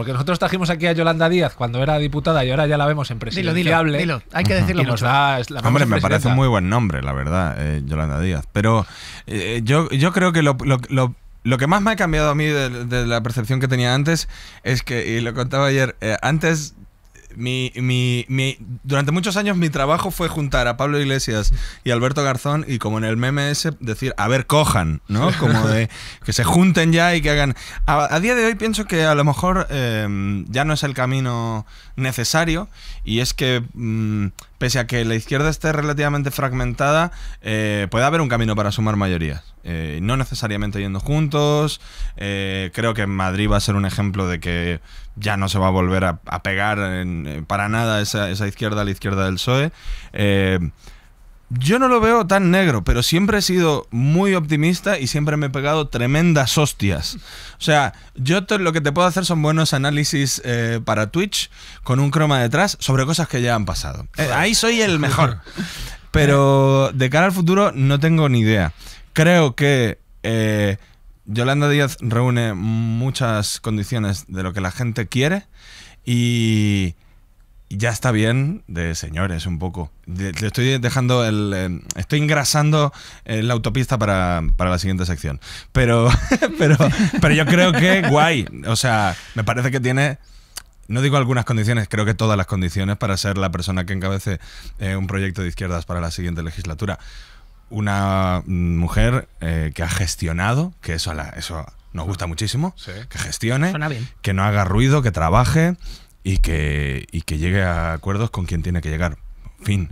Porque nosotros trajimos aquí a Yolanda Díaz cuando era diputada y ahora ya la vemos en presidencia. Dilo, dilo, dilo. hay que decirlo. Hombre, me parece un muy buen nombre, la verdad, eh, Yolanda Díaz. Pero eh, yo, yo creo que lo, que más me ha cambiado a mí de, la percepción que tenía antes es que, y lo contaba ayer, eh, antes mi, mi, mi, durante muchos años mi trabajo fue juntar a Pablo Iglesias y Alberto Garzón y como en el meme decir, a ver, cojan, ¿no? Como de que se junten ya y que hagan... A, día de hoy pienso que a lo mejor em, ya no es el camino necesario y es que... Mm, pese a que la izquierda esté relativamente fragmentada, eh, puede haber un camino para sumar mayorías. Eh, no necesariamente yendo juntos. Eh, creo que Madrid va a ser un ejemplo de que ya no se va a volver a, pegar para nada esa, esa, izquierda a la izquierda del PSOE yo no lo veo tan negro, pero siempre he sido muy optimista y siempre me he pegado tremendas hostias. O sea, yo lo que te puedo hacer son buenos análisis eh, para Twitch con un croma detrás sobre cosas que ya han pasado. Eh, ahí soy el mejor. Pero de cara al futuro no tengo ni idea. Creo que eh, Yolanda Díaz reúne muchas condiciones de lo que la gente quiere y ya está bien de señores un poco. Le, estoy dejando el... Eh, estoy engrasando eh, la autopista para, para, la siguiente sección. Pero, pero, pero yo creo que guay. O sea, me parece que tiene... No digo algunas condiciones, creo que todas las condiciones para ser la persona que encabece eh, un proyecto de izquierdas para la siguiente legislatura. Una mm, mujer que ha gestionado, que eso, eso nos gusta muchísimo, que gestione, que no haga ruido, que trabaje, y que, y que llegue a acuerdos con quien tiene que llegar. Fin.